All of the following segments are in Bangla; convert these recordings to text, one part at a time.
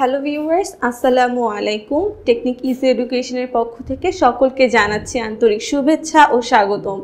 হ্যালো ভিউয়ার্স আসসালামু আলাইকুম টেকনিক ইজ এডুকেশনের পক্ষ থেকে সকলকে জানাচ্ছি আন্তরিক শুভেচ্ছা ও স্বাগতম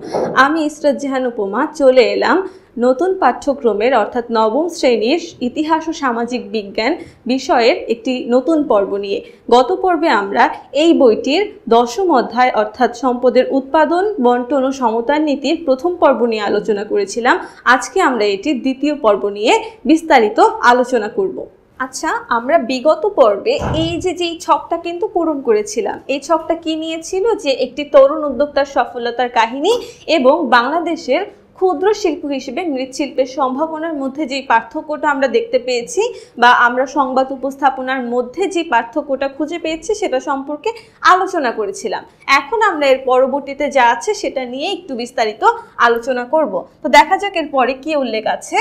আমি ইসরাত জাহান উপমা চলে এলাম নতুন পাঠ্যক্রমের অর্থাৎ নবম শ্রেণীর ইতিহাস ও সামাজিক বিজ্ঞান বিষয়ের একটি নতুন পর্ব নিয়ে গত পর্বে আমরা এই বইটির দশম অধ্যায় অর্থাৎ সম্পদের উৎপাদন বন্টন ও সমতার নীতির প্রথম পর্ব নিয়ে আলোচনা করেছিলাম আজকে আমরা এটির দ্বিতীয় পর্ব নিয়ে বিস্তারিত আলোচনা করব আচ্ছা আমরা বিগত পর্বে এই যে যে ছকটা কিন্তু পূরণ করেছিলাম এই ছকটা কি নিয়েছিল যে একটি তরুণ উদ্যোক্তার সফলতার কাহিনী এবং বাংলাদেশের ক্ষুদ্র শিল্প হিসেবে মৃৎশিল্পের সম্ভাবনার মধ্যে যে পার্থক্যটা আমরা দেখতে পেয়েছি বা আমরা সংবাদ উপস্থাপনার মধ্যে যে পার্থক্যটা খুঁজে পেয়েছি সেটা সম্পর্কে আলোচনা করেছিলাম এখন আমরা এর পরবর্তীতে যা আছে সেটা নিয়ে একটু বিস্তারিত আলোচনা করব তো দেখা যাক এর পরে কি উল্লেখ আছে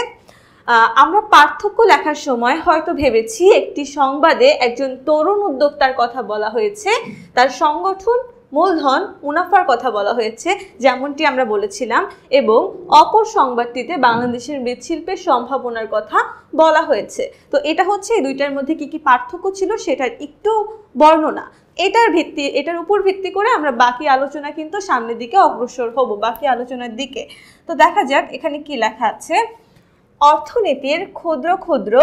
আমরা পার্থক্য লেখার সময় হয়তো ভেবেছি একটি সংবাদে একজন তরুণ উদ্যোক্তার কথা বলা হয়েছে তার সংগঠন মূলধন মুনাফার কথা বলা হয়েছে যেমনটি আমরা বলেছিলাম এবং অপর সংবাদটিতে বাংলাদেশের মৃৎশিল্পের সম্ভাবনার কথা বলা হয়েছে তো এটা হচ্ছে এই দুইটার মধ্যে কি কি পার্থক্য ছিল সেটার একটু বর্ণনা এটার ভিত্তি এটার উপর ভিত্তি করে আমরা বাকি আলোচনা কিন্তু সামনের দিকে অগ্রসর হব বাকি আলোচনার দিকে তো দেখা যাক এখানে কি লেখা আছে অর্থনীতির ক্ষুদ্র ক্ষুদ্র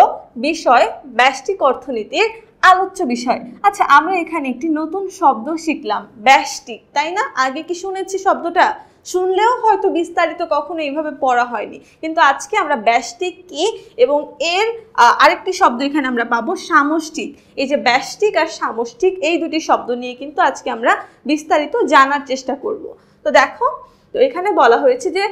বিষয় ব্যষ্টিক অর্থনীতির আলোচ্য বিষয় আচ্ছা আমরা এখানে একটি নতুন শব্দ শিখলাম ব্যষ্টিক তাই না আগে কি শুনেছি শব্দটা শুনলেও হয়তো বিস্তারিত কখনো এইভাবে পড়া হয়নি কিন্তু আজকে আমরা ব্যষ্টিক কি এবং এর আরেকটি শব্দ এখানে আমরা পাবো সামষ্টিক এই যে ব্যষ্টিক আর সামষ্টিক এই দুটি শব্দ নিয়ে কিন্তু আজকে আমরা বিস্তারিত জানার চেষ্টা করব তো দেখো তো এখানে বলা হয়েছে যে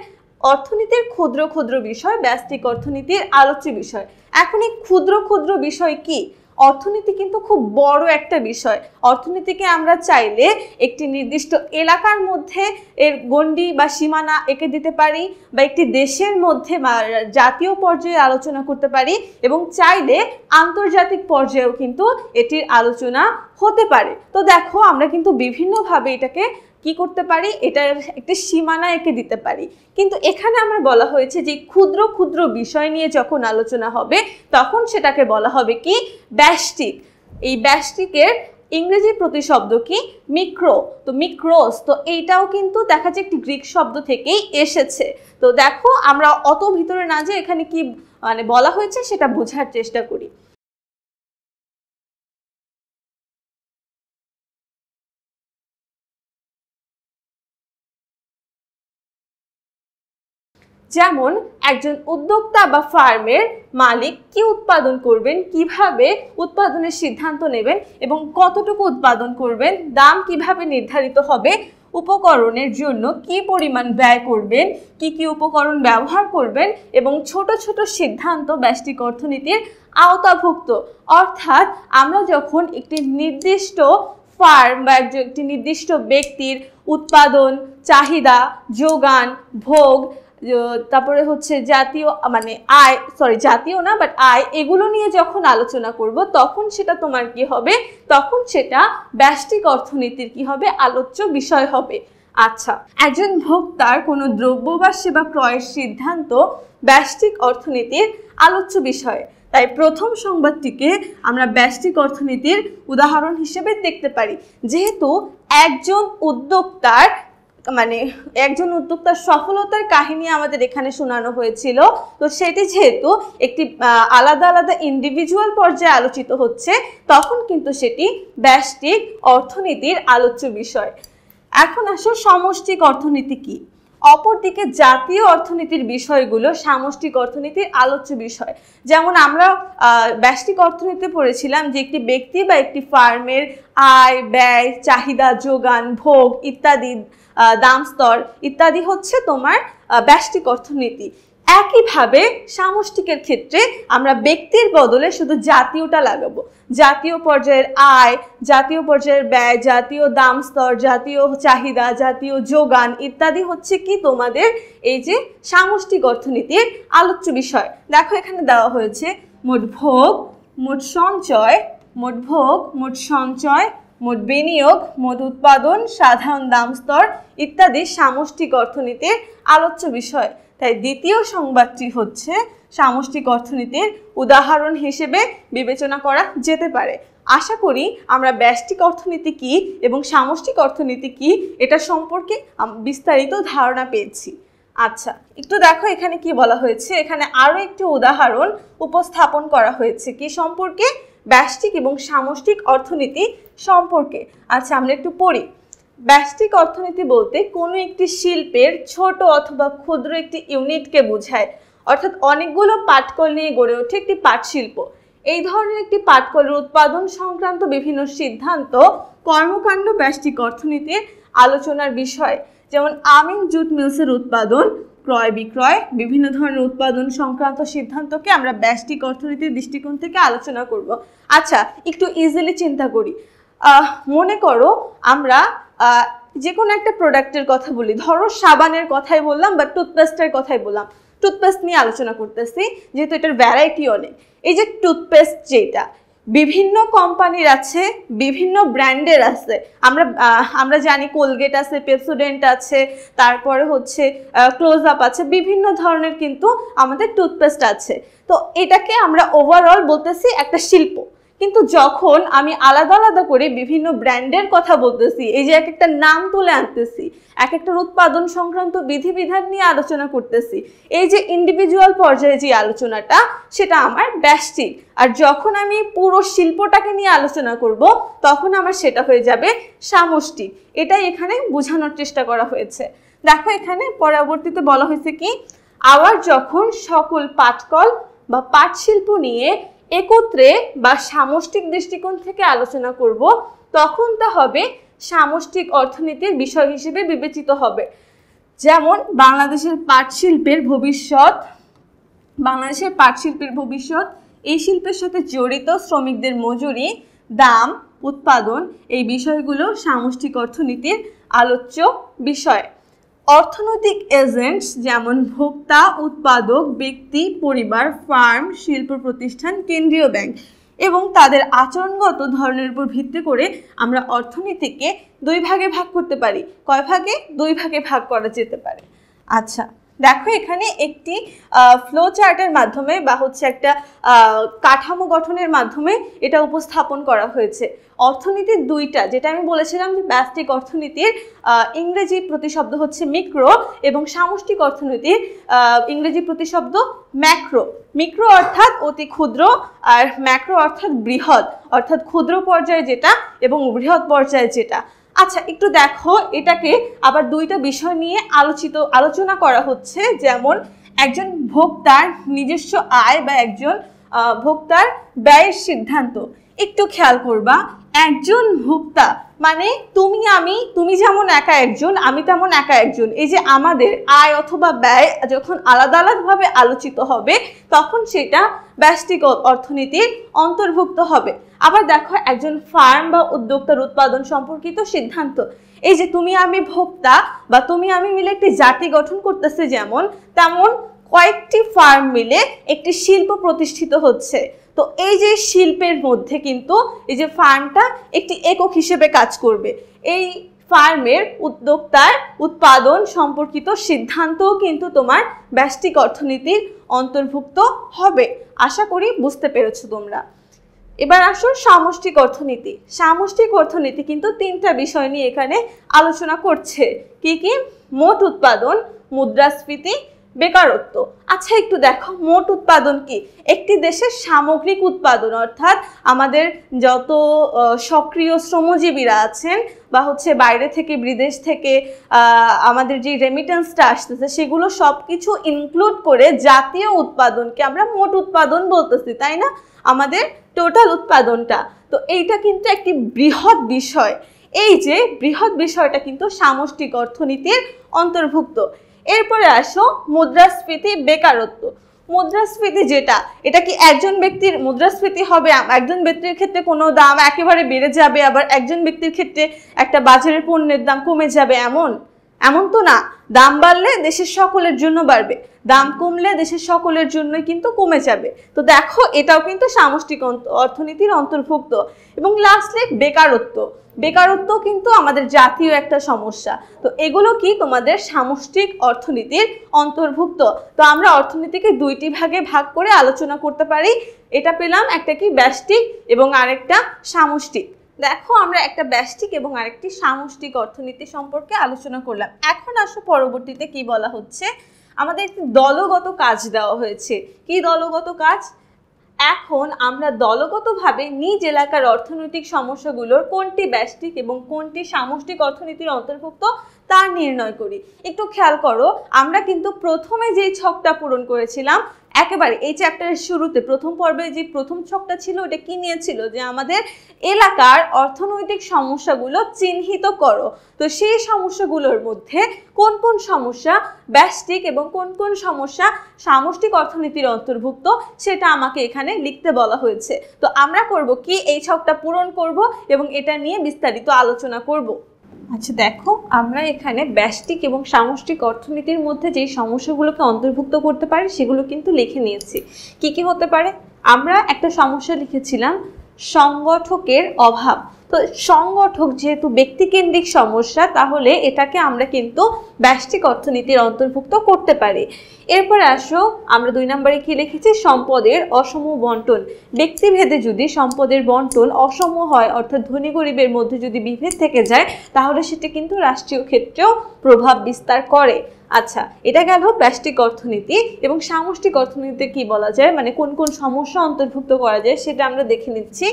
অর্থনীতির ক্ষুদ্র ক্ষুদ্র বিষয় ব্যস্তিক অর্থনীতির আলোচ্য বিষয় এখন এই ক্ষুদ্র ক্ষুদ্র বিষয় কি অর্থনীতি কিন্তু খুব বড় একটা বিষয় অর্থনীতিকে আমরা চাইলে একটি নির্দিষ্ট এলাকার মধ্যে এর গণ্ডি বা সীমানা এঁকে দিতে পারি বা একটি দেশের মধ্যে জাতীয় পর্যায়ে আলোচনা করতে পারি এবং চাইলে আন্তর্জাতিক পর্যায়েও কিন্তু এটির আলোচনা হতে পারে তো দেখো আমরা কিন্তু বিভিন্নভাবে এটাকে কি করতে পারি এটার একটি সীমানা একে দিতে পারি কিন্তু এখানে আমার বলা হয়েছে যে ক্ষুদ্র ক্ষুদ্র বিষয় নিয়ে যখন আলোচনা হবে তখন সেটাকে বলা হবে কি ব্যাস্টিক এই ব্যাস্টিকের ইংরেজি প্রতিশব্দ কি মিক্রো তো মিক্রোস তো এইটাও কিন্তু দেখা যায় একটি গ্রিক শব্দ থেকেই এসেছে তো দেখো আমরা অত ভিতরে না যে এখানে কি মানে বলা হয়েছে সেটা বোঝার চেষ্টা করি যেমন একজন উদ্যোক্তা বা ফার্মের মালিক কি উৎপাদন করবেন কিভাবে উৎপাদনের সিদ্ধান্ত নেবেন এবং কতটুকু উৎপাদন করবেন দাম কিভাবে নির্ধারিত হবে উপকরণের জন্য কি পরিমাণ ব্যয় করবেন কি কি উপকরণ ব্যবহার করবেন এবং ছোট ছোট সিদ্ধান্ত ব্যষ্টিক অর্থনীতির আওতাভুক্ত অর্থাৎ আমরা যখন একটি নির্দিষ্ট ফার্ম বা একজন একটি নির্দিষ্ট ব্যক্তির উৎপাদন চাহিদা যোগান ভোগ তারপরে হচ্ছে জাতীয় মানে আয় সরি জাতীয় না বাট আয় এগুলো নিয়ে যখন আলোচনা করব তখন সেটা তোমার কি হবে তখন সেটা ব্যষ্টিক অর্থনীতির কি হবে আলোচ্য বিষয় হবে আচ্ছা একজন ভোক্তার কোনো দ্রব্য বা সেবা ক্রয়ের সিদ্ধান্ত ব্যষ্টিক অর্থনীতির আলোচ্য বিষয় তাই প্রথম সংবাদটিকে আমরা ব্যষ্টিক অর্থনীতির উদাহরণ হিসেবে দেখতে পারি যেহেতু একজন উদ্যোক্তার মানে একজন উদ্যোক্তার সফলতার কাহিনী আমাদের এখানে শোনানো হয়েছিল তো সেটি যেহেতু একটি আলাদা আলাদা ইন্ডিভিজুয়াল পর্যায়ে আলোচিত হচ্ছে তখন কিন্তু সেটি ব্যষ্টিক অর্থনীতির আলোচ্য বিষয় এখন আসো সমষ্টিক অর্থনীতি কী অপরদিকে জাতীয় অর্থনীতির বিষয়গুলো সামষ্টিক অর্থনীতির আলোচ্য বিষয় যেমন আমরা ব্যষ্টিক অর্থনীতিতে পড়েছিলাম যে একটি ব্যক্তি বা একটি ফার্মের আয় ব্যয় চাহিদা যোগান ভোগ ইত্যাদি দাম স্তর ইত্যাদি হচ্ছে তোমার ব্যষ্টিক অর্থনীতি একইভাবে সামষ্টিকের ক্ষেত্রে আমরা ব্যক্তির বদলে শুধু জাতীয়টা লাগাবো জাতীয় পর্যায়ের আয় জাতীয় পর্যায়ের ব্যয় জাতীয় দাম স্তর জাতীয় চাহিদা জাতীয় যোগান ইত্যাদি হচ্ছে কি তোমাদের এই যে সামষ্টিক অর্থনীতির আলোচ্য বিষয় দেখো এখানে দেওয়া হয়েছে মোট ভোগ মোট সঞ্চয় মোট ভোগ মোট সঞ্চয় মোট বিনিয়োগ মোট উৎপাদন সাধারণ দাম স্তর ইত্যাদি সামষ্টিক অর্থনীতির আলোচ্য বিষয় তাই দ্বিতীয় সংবাদটি হচ্ছে সামষ্টিক অর্থনীতির উদাহরণ হিসেবে বিবেচনা করা যেতে পারে আশা করি আমরা ব্যষ্টিক অর্থনীতি কি এবং সামষ্টিক অর্থনীতি কি এটা সম্পর্কে বিস্তারিত ধারণা পেয়েছি আচ্ছা একটু দেখো এখানে কি বলা হয়েছে এখানে আরও একটি উদাহরণ উপস্থাপন করা হয়েছে কি সম্পর্কে ব্যষ্টিক এবং সামষ্টিক অর্থনীতি সম্পর্কে আচ্ছা আমরা একটু পড়ি ব্যষ্টিক অর্থনীতি বলতে কোনো একটি শিল্পের ছোট অথবা ক্ষুদ্র একটি ইউনিটকে বোঝায় অর্থাৎ অনেকগুলো পাটকল নিয়ে গড়ে ওঠে একটি পাট শিল্প এই ধরনের একটি পাটকলের উৎপাদন সংক্রান্ত বিভিন্ন সিদ্ধান্ত কর্মকাণ্ড ব্যষ্টিক অর্থনীতির আলোচনার বিষয় যেমন আমিন জুট মিলসের উৎপাদন ক্রয় বিক্রয় বিভিন্ন ধরনের উৎপাদন সংক্রান্ত সিদ্ধান্তকে আমরা ব্যষ্টিক অর্থনীতির দৃষ্টিকোণ থেকে আলোচনা করব আচ্ছা একটু ইজিলি চিন্তা করি মনে করো আমরা যে কোনো একটা প্রোডাক্টের কথা বলি ধরো সাবানের কথাই বললাম বা টুথপেস্টের কথাই বললাম টুথপেস্ট নিয়ে আলোচনা করতেছি যেহেতু এটার ভ্যারাইটি অনেক এই যে টুথপেস্ট যেটা বিভিন্ন কোম্পানির আছে বিভিন্ন ব্র্যান্ডের আছে আমরা আমরা জানি কোলগেট আছে পেপসোডেন্ট আছে তারপরে হচ্ছে ক্লোজ আপ আছে বিভিন্ন ধরনের কিন্তু আমাদের টুথপেস্ট আছে তো এটাকে আমরা ওভারঅল বলতেছি একটা শিল্প কিন্তু যখন আমি আলাদা আলাদা করে বিভিন্ন ব্র্যান্ডের কথা বলতেছি এই যে এক একটা নাম তুলে আনতেছি এক একটার উৎপাদন সংক্রান্ত বিধিবিধান নিয়ে আলোচনা করতেছি এই যে ইন্ডিভিজুয়াল পর্যায়ে যে আলোচনাটা সেটা আমার ব্যষ্টিক আর যখন আমি পুরো শিল্পটাকে নিয়ে আলোচনা করব তখন আমার সেটা হয়ে যাবে সামষ্টিক এটাই এখানে বোঝানোর চেষ্টা করা হয়েছে দেখো এখানে পরবর্তীতে বলা হয়েছে কি আবার যখন সকল পাটকল বা পাট শিল্প নিয়ে একত্রে বা সামষ্টিক দৃষ্টিকোণ থেকে আলোচনা করব তখন তা হবে সামষ্টিক অর্থনীতির বিষয় হিসেবে বিবেচিত হবে যেমন বাংলাদেশের পাট শিল্পের ভবিষ্যৎ বাংলাদেশের পাট শিল্পের ভবিষ্যৎ এই শিল্পের সাথে জড়িত শ্রমিকদের মজুরি দাম উৎপাদন এই বিষয়গুলো সামষ্টিক অর্থনীতির আলোচ্য বিষয় অর্থনৈতিক এজেন্টস যেমন ভোক্তা উৎপাদক ব্যক্তি পরিবার ফার্ম শিল্প প্রতিষ্ঠান কেন্দ্রীয় ব্যাংক এবং তাদের আচরণগত ধরনের উপর ভিত্তি করে আমরা অর্থনীতিকে দুই ভাগে ভাগ করতে পারি কয় ভাগে দুই ভাগে ভাগ করা যেতে পারে আচ্ছা দেখো এখানে একটি ফ্লো চার্টের মাধ্যমে বা হচ্ছে একটা কাঠামো গঠনের মাধ্যমে এটা উপস্থাপন করা হয়েছে অর্থনীতির দুইটা যেটা আমি বলেছিলাম যে ব্যস্তিক অর্থনীতির ইংরেজি প্রতিশব্দ হচ্ছে মিক্রো এবং সামষ্টিক অর্থনীতির ইংরেজি প্রতিশব্দ ম্যাক্রো মিক্রো অর্থাৎ অতি ক্ষুদ্র আর ম্যাক্রো অর্থাৎ বৃহৎ অর্থাৎ ক্ষুদ্র পর্যায়ে যেটা এবং বৃহৎ পর্যায়ে যেটা আচ্ছা একটু দেখো এটাকে আবার দুইটা বিষয় নিয়ে আলোচিত আলোচনা করা হচ্ছে যেমন একজন ভোক্তার নিজস্ব আয় বা একজন ভোক্তার ব্যয়ের সিদ্ধান্ত একটু খেয়াল করবা একজন ভোক্তা মানে তুমি আমি তুমি যেমন একা একজন আমি তেমন একা একজন এই যে আমাদের আয় অথবা ব্যয় যখন আলাদা আলাদাভাবে আলোচিত হবে তখন সেটা ব্যষ্টিক অর্থনীতির অন্তর্ভুক্ত হবে আবার দেখো একজন ফার্ম বা উদ্যোক্তার উৎপাদন সম্পর্কিত সিদ্ধান্ত এই যে তুমি আমি ভোক্তা বা তুমি আমি মিলে একটি জাতি গঠন করতেছে যেমন তেমন কয়েকটি ফার্ম মিলে একটি শিল্প প্রতিষ্ঠিত হচ্ছে তো এই যে শিল্পের মধ্যে কিন্তু এই যে ফার্মটা একটি একক হিসেবে কাজ করবে এই ফার্মের উদ্যোক্তার উৎপাদন সম্পর্কিত সিদ্ধান্তও কিন্তু তোমার ব্যষ্টিক অর্থনীতির অন্তর্ভুক্ত হবে আশা করি বুঝতে পেরেছো তোমরা এবার আসো সামষ্টিক অর্থনীতি সামষ্টিক অর্থনীতি কিন্তু তিনটা বিষয় নিয়ে এখানে আলোচনা করছে কি কি মোট উৎপাদন মুদ্রাস্ফীতি বেকারত্ব আচ্ছা একটু দেখো মোট উৎপাদন কি একটি দেশের সামগ্রিক উৎপাদন অর্থাৎ আমাদের যত সক্রিয় শ্রমজীবীরা আছেন বা হচ্ছে বাইরে থেকে বিদেশ থেকে আমাদের যে রেমিটেন্সটা আসতেছে সেগুলো সব কিছু ইনক্লুড করে জাতীয় উৎপাদনকে আমরা মোট উৎপাদন বলতেছি তাই না আমাদের টোটাল উৎপাদনটা তো এইটা কিন্তু একটি বৃহৎ বিষয় এই যে বৃহৎ বিষয়টা কিন্তু সামষ্টিক অর্থনীতির অন্তর্ভুক্ত এরপরে আসো মুদ্রাস্ফীতি বেকারত্ব মুদ্রাস্ফীতি যেটা এটা কি একজন ব্যক্তির মুদ্রাস্ফীতি হবে একজন ব্যক্তির ক্ষেত্রে কোনো দাম একেবারে বেড়ে যাবে আবার একজন ব্যক্তির ক্ষেত্রে একটা বাজারের পণ্যের দাম কমে যাবে এমন এমন তো না দাম বাড়লে দেশের সকলের জন্য বাড়বে দাম কমলে দেশের সকলের জন্যই কিন্তু কমে যাবে তো দেখো এটাও কিন্তু সামষ্টিক অর্থনীতির অন্তর্ভুক্ত এবং লাস্টলি বেকারত্ব বেকারত্ব কিন্তু আমাদের জাতীয় একটা সমস্যা তো এগুলো কি তোমাদের সামষ্টিক অর্থনীতির অন্তর্ভুক্ত তো আমরা অর্থনীতিকে দুইটি ভাগে ভাগ করে আলোচনা করতে পারি এটা পেলাম একটা কি ব্যষ্টিক এবং আরেকটা সামষ্টিক দেখো আমরা একটা ব্যষ্টিক এবং আরেকটি সামষ্টিক অর্থনীতি সম্পর্কে আলোচনা করলাম এখন আসো পরবর্তীতে কি বলা হচ্ছে আমাদের একটি দলগত কাজ দেওয়া হয়েছে কি দলগত কাজ এখন আমরা দলগতভাবে নিজ এলাকার অর্থনৈতিক সমস্যাগুলোর কোনটি ব্যষ্টিক এবং কোনটি সামষ্টিক অর্থনীতির অন্তর্ভুক্ত তা নির্ণয় করি একটু খেয়াল করো আমরা কিন্তু প্রথমে যেই ছকটা পূরণ করেছিলাম একেবারে এই চ্যাপ্টারের শুরুতে প্রথম পর্বে যে প্রথম ছকটা ছিল ওটা কি নিয়েছিল যে আমাদের এলাকার অর্থনৈতিক সমস্যাগুলো চিহ্নিত করো তো সেই সমস্যাগুলোর মধ্যে কোন কোন সমস্যা ব্যষ্টিক এবং কোন কোন সমস্যা সামষ্টিক অর্থনীতির অন্তর্ভুক্ত সেটা আমাকে এখানে লিখতে বলা হয়েছে তো আমরা করব কি এই ছকটা পূরণ করব এবং এটা নিয়ে বিস্তারিত আলোচনা করব আচ্ছা দেখো আমরা এখানে ব্যষ্টিক এবং সামষ্টিক অর্থনীতির মধ্যে যেই সমস্যাগুলোকে অন্তর্ভুক্ত করতে পারি সেগুলো কিন্তু লিখে নিয়েছি কি কি হতে পারে আমরা একটা সমস্যা লিখেছিলাম সংগঠকের অভাব তো সংগঠক যেহেতু ব্যক্তিকেন্দ্রিক সমস্যা তাহলে এটাকে আমরা কিন্তু ব্যষ্টিক অর্থনীতির অন্তর্ভুক্ত করতে পারি এরপর আসো আমরা দুই নম্বরে কি লিখেছি সম্পদের অসম বন্টন ব্যক্তিভেদে যদি সম্পদের বন্টন অসম হয় অর্থাৎ ধনী গরিবের মধ্যে যদি বিভেদ থেকে যায় তাহলে সেটি কিন্তু রাষ্ট্রীয় ক্ষেত্রেও প্রভাব বিস্তার করে আচ্ছা এটা গেল ব্যষ্টিক অর্থনীতি এবং সামষ্টিক অর্থনীতিতে কি বলা যায় মানে কোন কোন সমস্যা অন্তর্ভুক্ত করা যায় সেটা আমরা দেখে নিচ্ছি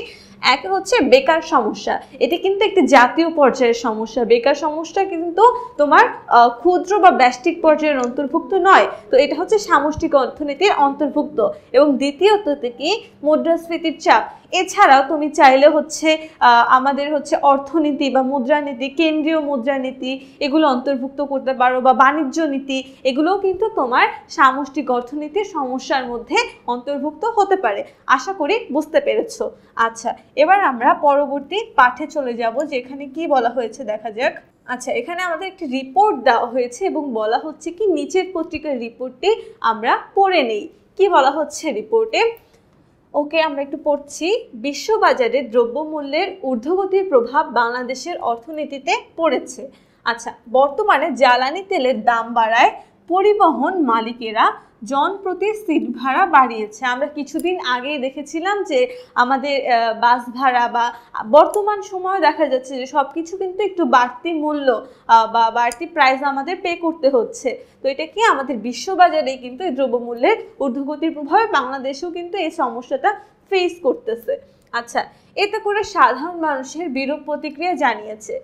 এক হচ্ছে বেকার সমস্যা এটি কিন্তু একটি জাতীয় পর্যায়ের সমস্যা বেকার সমস্যা কিন্তু তোমার ক্ষুদ্র বা ব্যষ্টিক পর্যায়ের অন্তর্ভুক্ত নয় তো এটা হচ্ছে সামষ্টিক অর্থনীতির অন্তর্ভুক্ত এবং দ্বিতীয়ত থেকে মুদ্রাস্ফীতির চাপ এছাড়াও তুমি চাইলে হচ্ছে আমাদের হচ্ছে অর্থনীতি বা মুদ্রানীতি কেন্দ্রীয় মুদ্রানীতি এগুলো অন্তর্ভুক্ত করতে পারো বা বাণিজ্য নীতি এগুলোও কিন্তু তোমার সামষ্টিক অর্থনীতির সমস্যার মধ্যে অন্তর্ভুক্ত হতে পারে আশা করি বুঝতে পেরেছ আচ্ছা এবার আমরা পরবর্তী পাঠে চলে যাব যেখানে কি বলা হয়েছে দেখা যাক আচ্ছা এখানে আমাদের একটি রিপোর্ট দেওয়া হয়েছে এবং বলা হচ্ছে কি নিচের পত্রিকার রিপোর্টটি আমরা পড়ে নেই কি বলা হচ্ছে রিপোর্টে ওকে আমরা একটু পড়ছি বিশ্ববাজারে দ্রব্যমূল্যের ঊর্ধ্বগতির প্রভাব বাংলাদেশের অর্থনীতিতে পড়েছে আচ্ছা বর্তমানে জ্বালানি তেলের দাম বাড়ায় পরিবহন মালিকেরা জন প্রতি সিট ভাড়া বাড়িয়েছে আমরা কিছুদিন আগে দেখেছিলাম যে আমাদের বাস ভাড়া বা বর্তমান সময় দেখা যাচ্ছে যে সব কিছু কিন্তু একটু বাড়তি মূল্য বা বাড়তি প্রাইস আমাদের পে করতে হচ্ছে তো এটা কি আমাদের বিশ্ববাজারে কিন্তু এই দ্রব্যমূল্যের ঊর্ধ্বগতির প্রভাবে বাংলাদেশেও কিন্তু এই সমস্যাটা ফেস করতেছে আচ্ছা এতে করে সাধারণ মানুষের বিরূপ প্রতিক্রিয়া জানিয়েছে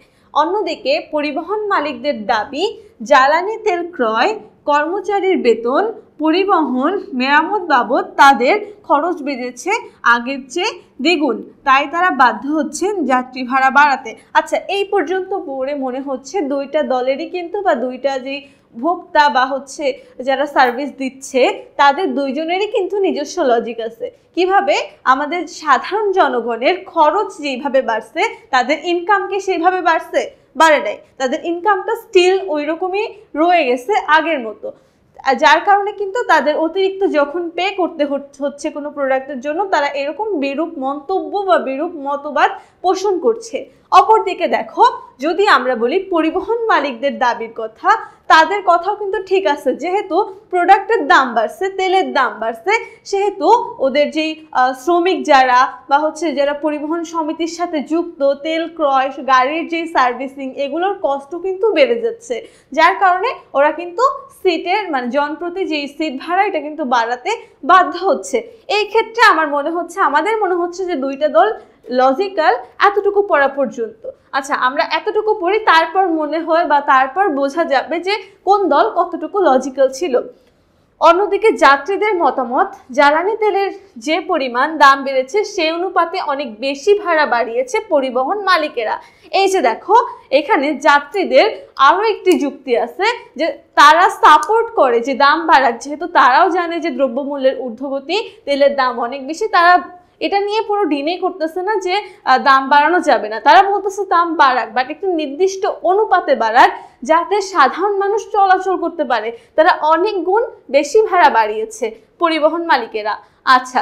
অন্যদিকে পরিবহন মালিকদের দাবি জ্বালানি তেল ক্রয় কর্মচারীর বেতন পরিবহন মেরামত বাবদ তাদের খরচ বেড়েছে আগের চেয়ে দ্বিগুণ তাই তারা বাধ্য হচ্ছেন যাত্রী ভাড়া বাড়াতে আচ্ছা এই পর্যন্ত পড়ে মনে হচ্ছে দুইটা দলেরই কিন্তু বা দুইটা যেই ভোক্তা বা হচ্ছে যারা সার্ভিস দিচ্ছে তাদের দুইজনেরই কিন্তু নিজস্ব লজিক আছে কিভাবে আমাদের সাধারণ জনগণের খরচ যেইভাবে বাড়ছে তাদের ইনকামকে সেইভাবে বাড়ছে বাড়ে নাই তাদের ইনকামটা স্টিল ওই রকমই রয়ে গেছে আগের মতো যার কারণে কিন্তু তাদের অতিরিক্ত যখন পে করতে হচ্ছে কোনো প্রোডাক্টের জন্য তারা এরকম বিরূপ মন্তব্য বা বিরূপ মতবাদ পোষণ করছে অপরদিকে দেখো যদি আমরা বলি পরিবহন মালিকদের দাবির কথা তাদের কথাও কিন্তু ঠিক আছে যেহেতু প্রোডাক্টের দাম বাড়ছে তেলের দাম বাড়ছে সেহেতু ওদের যেই শ্রমিক যারা বা হচ্ছে যারা পরিবহন সমিতির সাথে যুক্ত তেল ক্রয় গাড়ির যেই সার্ভিসিং এগুলোর কষ্ট কিন্তু বেড়ে যাচ্ছে যার কারণে ওরা কিন্তু সিটের মানে জনপ্রতি যেই সিট ভাড়া এটা কিন্তু বাড়াতে বাধ্য হচ্ছে এই ক্ষেত্রে আমার মনে হচ্ছে আমাদের মনে হচ্ছে যে দুইটা দল লজিক্যাল এতটুকু পড়া পর্যন্ত আচ্ছা আমরা এতটুকু পড়ি তারপর মনে হয় বা তারপর বোঝা যাবে যে কোন দল কতটুকু লজিক্যাল ছিল অন্যদিকে যাত্রীদের মতামত জ্বালানি তেলের যে পরিমাণ দাম বেড়েছে সে অনুপাতে অনেক বেশি ভাড়া বাড়িয়েছে পরিবহন মালিকেরা এই যে দেখো এখানে যাত্রীদের আরও একটি যুক্তি আছে যে তারা সাপোর্ট করে যে দাম বাড়ার যেহেতু তারাও জানে যে দ্রব্যমূল্যের ঊর্ধ্বগতি তেলের দাম অনেক বেশি তারা এটা নিয়ে পুরো ডিনে করতেছে না যে দাম বাড়ানো যাবে না তারা বলতেছে দাম বাড়াক বাট একটি নির্দিষ্ট অনুপাতে বাড়াক যাতে সাধারণ মানুষ চলাচল করতে পারে তারা অনেক গুণ বেশি ভাড়া বাড়িয়েছে পরিবহন মালিকেরা আচ্ছা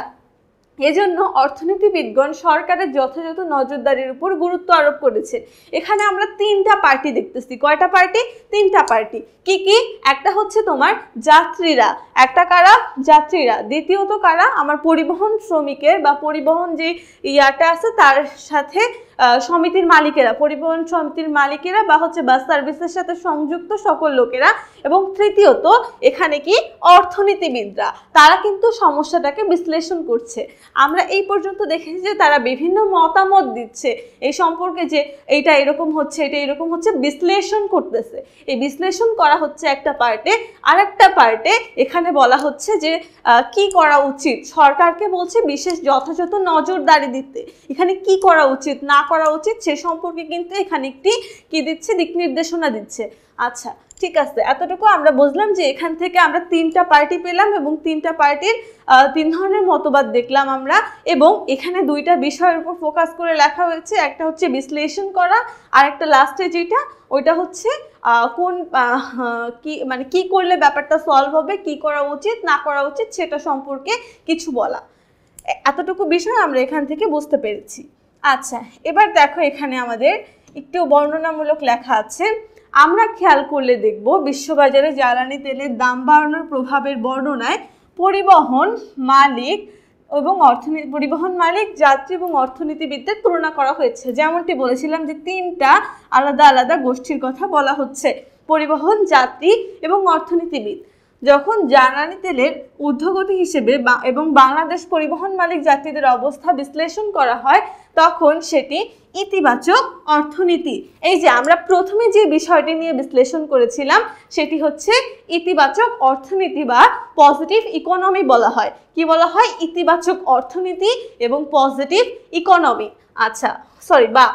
এজন্য অর্থনীতিবিদগণ সরকারের যথাযথ নজরদারির উপর গুরুত্ব আরোপ করেছে এখানে আমরা তিনটা পার্টি দেখতেছি কয়টা পার্টি তিনটা পার্টি কি কি একটা হচ্ছে তোমার যাত্রীরা একটা কারা যাত্রীরা দ্বিতীয়ত কারা আমার পরিবহন শ্রমিকের বা পরিবহন যে ইয়াটা আছে তার সাথে সমিতির মালিকেরা পরিবহন সমিতির মালিকেরা বা হচ্ছে বাস সার্ভিসের সাথে সংযুক্ত সকল লোকেরা এবং তৃতীয়ত এখানে কি অর্থনীতিবিদরা তারা কিন্তু সমস্যাটাকে বিশ্লেষণ করছে আমরা এই পর্যন্ত দেখেছি যে তারা বিভিন্ন মতামত দিচ্ছে এই সম্পর্কে যে এইটা এরকম হচ্ছে এটা এরকম হচ্ছে বিশ্লেষণ করতেছে এই বিশ্লেষণ করা হচ্ছে একটা পার্টে আর একটা পার্টে এখানে বলা হচ্ছে যে কি করা উচিত সরকারকে বলছে বিশেষ যথাযথ নজরদারি দিতে এখানে কি করা উচিত না করা উচিত সে সম্পর্কে কিন্তু এখানে একটি কি দিচ্ছে দিক নির্দেশনা দিচ্ছে আচ্ছা ঠিক আছে এতটুকু আমরা বুঝলাম যে এখান থেকে আমরা তিনটা পার্টি পেলাম এবং তিনটা পার্টির তিন ধরনের মতবাদ দেখলাম আমরা এবং এখানে দুইটা বিষয়ের উপর ফোকাস করে লেখা হয়েছে একটা হচ্ছে বিশ্লেষণ করা আর একটা লাস্টে যেটা ওইটা হচ্ছে কোন কি মানে কি করলে ব্যাপারটা সলভ হবে কি করা উচিত না করা উচিত সেটা সম্পর্কে কিছু বলা এতটুকু বিষয় আমরা এখান থেকে বুঝতে পেরেছি আচ্ছা এবার দেখো এখানে আমাদের একটু বর্ণনামূলক লেখা আছে আমরা খেয়াল করলে দেখব বিশ্ববাজারে জ্বালানি তেলের দাম বাড়ানোর প্রভাবের বর্ণনায় পরিবহন মালিক এবং অর্থনীতি পরিবহন মালিক যাত্রী এবং অর্থনীতিবিদদের তুলনা করা হয়েছে যেমনটি বলেছিলাম যে তিনটা আলাদা আলাদা গোষ্ঠীর কথা বলা হচ্ছে পরিবহন যাত্রী এবং অর্থনীতিবিদ যখন জ্বালানি তেলের ঊর্ধ্বগতি হিসেবে এবং বাংলাদেশ পরিবহন মালিক যাত্রীদের অবস্থা বিশ্লেষণ করা হয় তখন সেটি ইতিবাচক অর্থনীতি এই যে আমরা প্রথমে যে বিষয়টি নিয়ে বিশ্লেষণ করেছিলাম সেটি হচ্ছে ইতিবাচক অর্থনীতি বা পজিটিভ ইকোনমি বলা হয় কি বলা হয় ইতিবাচক অর্থনীতি এবং পজিটিভ ইকোনমি আচ্ছা সরি বা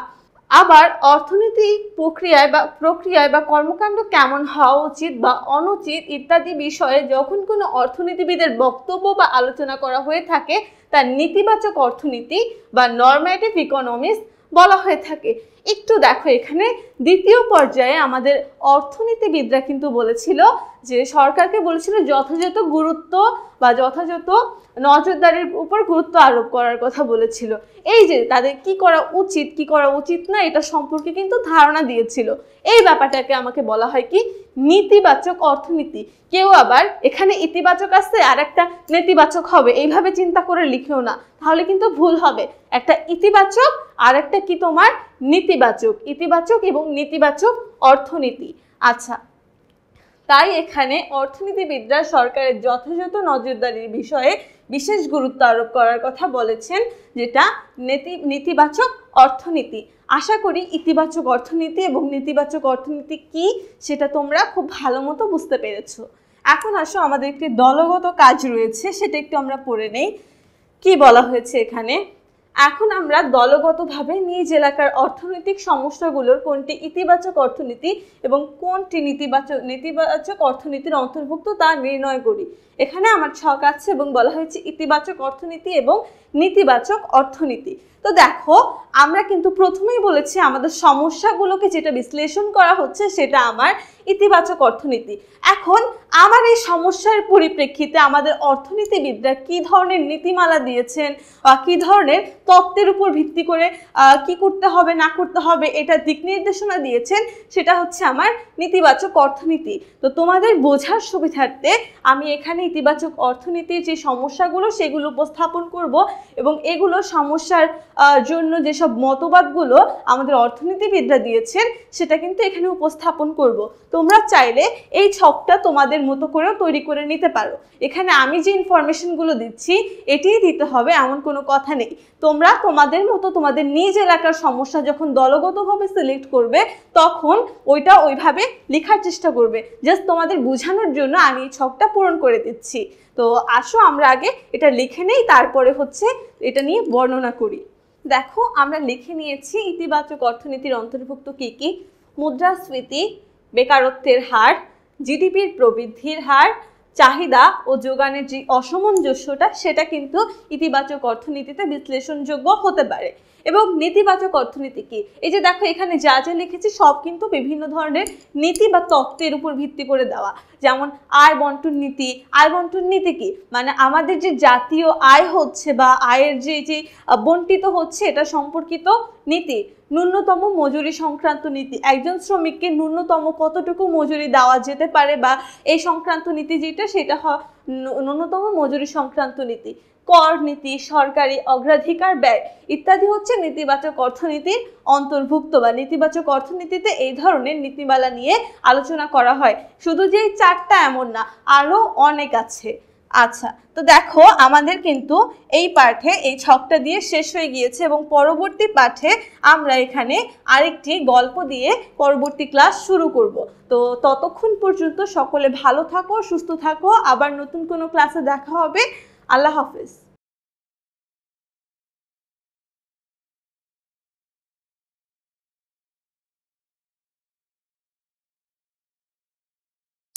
আবার অর্থনৈতিক প্রক্রিয়ায় বা প্রক্রিয়ায় বা কর্মকাণ্ড কেমন হওয়া উচিত বা অনুচিত ইত্যাদি বিষয়ে যখন কোনো অর্থনীতিবিদের বক্তব্য বা আলোচনা করা হয়ে থাকে তার নীতিবাচক অর্থনীতি বা নর্মেটিভ ইকোনমিক্স বলা হয়ে থাকে একটু দেখো এখানে দ্বিতীয় পর্যায়ে আমাদের অর্থনীতিবিদরা কিন্তু বলেছিল যে সরকারকে বলেছিল যথাযথ গুরুত্ব বা যথাযথ নজরদারির উপর গুরুত্ব আরোপ করার কথা বলেছিল এই যে তাদের কি করা উচিত কি করা উচিত না এটা সম্পর্কে কিন্তু ধারণা দিয়েছিল এই ব্যাপারটাকে আমাকে বলা হয় কি নীতিবাচক অর্থনীতি কেউ আবার এখানে ইতিবাচক আসছে আর একটা নেতিবাচক হবে এইভাবে চিন্তা করে লিখেও না তাহলে কিন্তু ভুল হবে একটা ইতিবাচক আর একটা কি তোমার নীতিবাচক ইতিবাচক এবং নেতিবাচক অর্থনীতি আচ্ছা তাই এখানে অর্থনীতিবিদরা সরকারের যথাযথ নজরদারির বিষয়ে বিশেষ গুরুত্ব আরোপ করার কথা বলেছেন যেটা নেতি নেতিবাচক অর্থনীতি আশা করি ইতিবাচক অর্থনীতি এবং নেতিবাচক অর্থনীতি কি সেটা তোমরা খুব ভালো মতো বুঝতে পেরেছ এখন আসো আমাদের একটি দলগত কাজ রয়েছে সেটা একটু আমরা পড়ে নেই কি বলা হয়েছে এখানে এখন আমরা দলগতভাবে নিজ এলাকার অর্থনৈতিক সমস্যাগুলোর কোনটি ইতিবাচক অর্থনীতি এবং কোনটি নীতিবাচক নেতিবাচক অর্থনীতির অন্তর্ভুক্ত তা নির্ণয় করি এখানে আমার ছক আছে এবং বলা হয়েছে ইতিবাচক অর্থনীতি এবং নীতিবাচক অর্থনীতি তো দেখো আমরা কিন্তু প্রথমেই বলেছি আমাদের সমস্যাগুলোকে যেটা বিশ্লেষণ করা হচ্ছে সেটা আমার ইতিবাচক অর্থনীতি এখন আমার এই সমস্যার পরিপ্রেক্ষিতে আমাদের অর্থনীতিবিদরা কি ধরনের নীতিমালা দিয়েছেন বা কী ধরনের তত্ত্বের উপর ভিত্তি করে কি করতে হবে না করতে হবে এটা দিক নির্দেশনা দিয়েছেন সেটা হচ্ছে আমার নেতিবাচক অর্থনীতি তো তোমাদের বোঝার সুবিধার্থে আমি এখানে ইতিবাচক অর্থনীতির যে সমস্যাগুলো সেগুলো উপস্থাপন করব এবং এগুলো সমস্যার জন্য যেসব মতবাদগুলো আমাদের অর্থনীতিবিদরা দিয়েছেন সেটা কিন্তু এখানে উপস্থাপন করব তো তোমরা চাইলে এই ছকটা তোমাদের মতো করেও তৈরি করে নিতে পারো এখানে আমি যে ইনফরমেশনগুলো দিচ্ছি এটিই দিতে হবে এমন কোনো কথা নেই তোমরা তোমাদের মতো তোমাদের নিজ এলাকার সমস্যা যখন দলগতভাবে সিলেক্ট করবে তখন ওইটা ওইভাবে লেখার চেষ্টা করবে জাস্ট তোমাদের বোঝানোর জন্য আমি এই ছকটা পূরণ করে দিচ্ছি তো আসো আমরা আগে এটা লিখে নেই তারপরে হচ্ছে এটা নিয়ে বর্ণনা করি দেখো আমরা লিখে নিয়েছি ইতিবাচক অর্থনীতির অন্তর্ভুক্ত কী কী মুদ্রাস্ফীতি বেকারত্বের হার জিডিপির প্রবৃদ্ধির হার চাহিদা ও যোগানের যে অসামঞ্জস্যটা সেটা কিন্তু ইতিবাচক অর্থনীতিতে বিশ্লেষণযোগ্য হতে পারে এবং নেতিবাচক অর্থনীতি কি এই যে দেখো এখানে যা যা লিখেছি সব কিন্তু বিভিন্ন ধরনের নীতি বা তত্ত্বের উপর ভিত্তি করে দেওয়া যেমন আয় বন্টন নীতি আয় বন্টন নীতি কি মানে আমাদের যে জাতীয় আয় হচ্ছে বা আয়ের যে যে বন্টিত হচ্ছে এটা সম্পর্কিত নীতি ন্যূনতম মজুরি সংক্রান্ত নীতি একজন শ্রমিককে ন্যূনতম কতটুকু মজুরি দেওয়া যেতে পারে বা এই সংক্রান্ত নীতি যেটা সেটা ন্যূনতম মজুরি সংক্রান্ত নীতি কর নীতি সরকারি অগ্রাধিকার ব্যয় ইত্যাদি হচ্ছে নেতিবাচক অর্থনীতির অন্তর্ভুক্ত বা নেতিবাচক অর্থনীতিতে এই ধরনের নীতিমালা নিয়ে আলোচনা করা হয় শুধু যে চারটা এমন না আরও অনেক আছে আচ্ছা তো দেখো আমাদের কিন্তু এই পাঠে এই ছকটা দিয়ে শেষ হয়ে গিয়েছে এবং পরবর্তী পাঠে আমরা এখানে আরেকটি গল্প দিয়ে পরবর্তী ক্লাস শুরু করব তো ততক্ষণ পর্যন্ত সকলে ভালো থাকো সুস্থ থাকো আবার নতুন কোনো ক্লাসে দেখা হবে আল্লাহ হাফিজ